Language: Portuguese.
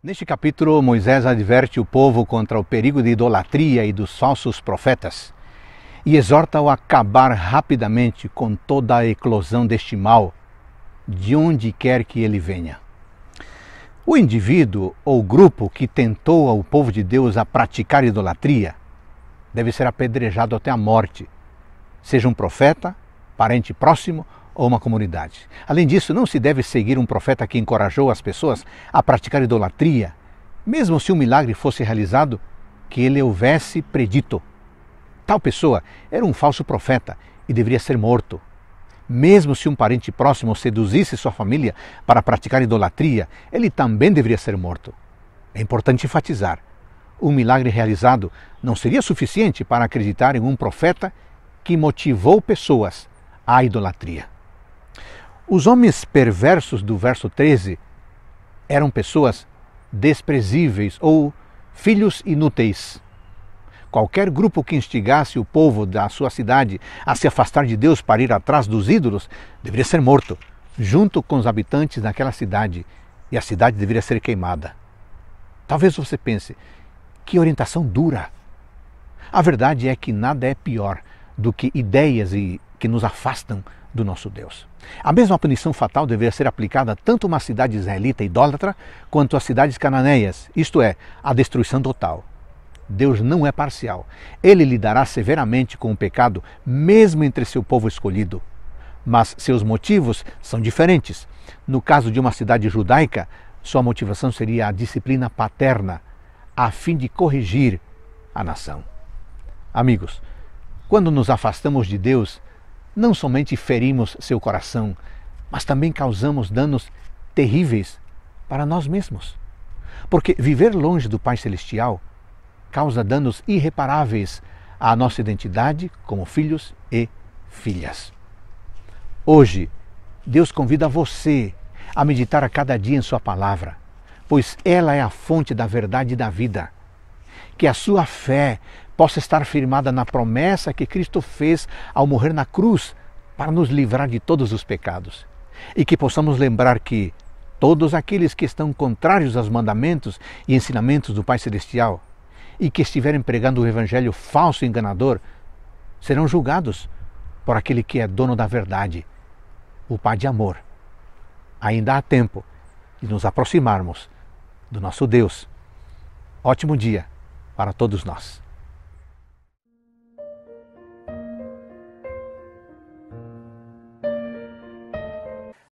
Neste capítulo, Moisés adverte o povo contra o perigo de idolatria e dos falsos profetas e exorta-o a acabar rapidamente com toda a eclosão deste mal, de onde quer que ele venha. O indivíduo ou grupo que tentou ao povo de Deus a praticar idolatria deve ser apedrejado até a morte, seja um profeta, parente próximo ou uma comunidade. Além disso, não se deve seguir um profeta que encorajou as pessoas a praticar idolatria, mesmo se um milagre fosse realizado que ele houvesse predito. Tal pessoa era um falso profeta e deveria ser morto. Mesmo se um parente próximo seduzisse sua família para praticar idolatria, ele também deveria ser morto. É importante enfatizar: o um milagre realizado não seria suficiente para acreditar em um profeta que motivou pessoas à idolatria. Os homens perversos do verso 13 eram pessoas desprezíveis ou filhos inúteis. Qualquer grupo que instigasse o povo da sua cidade a se afastar de Deus para ir atrás dos ídolos deveria ser morto, junto com os habitantes daquela cidade, e a cidade deveria ser queimada. Talvez você pense, que orientação dura! A verdade é que nada é pior do que ideias que nos afastam do nosso Deus. A mesma punição fatal deveria ser aplicada tanto a uma cidade israelita idólatra quanto às cidades cananeias, isto é, a destruição total. Deus não é parcial. Ele lidará severamente com o pecado, mesmo entre seu povo escolhido. Mas seus motivos são diferentes. No caso de uma cidade judaica, sua motivação seria a disciplina paterna, a fim de corrigir a nação. Amigos, quando nos afastamos de Deus, não somente ferimos seu coração, mas também causamos danos terríveis para nós mesmos. Porque viver longe do Pai Celestial causa danos irreparáveis à nossa identidade como filhos e filhas. Hoje, Deus convida você a meditar a cada dia em Sua palavra, pois ela é a fonte da verdade e da vida que a sua fé possa estar firmada na promessa que Cristo fez ao morrer na cruz para nos livrar de todos os pecados. E que possamos lembrar que todos aqueles que estão contrários aos mandamentos e ensinamentos do Pai Celestial e que estiverem pregando o evangelho falso e enganador serão julgados por aquele que é dono da verdade, o Pai de amor. Ainda há tempo de nos aproximarmos do nosso Deus. Ótimo dia! para todos nós.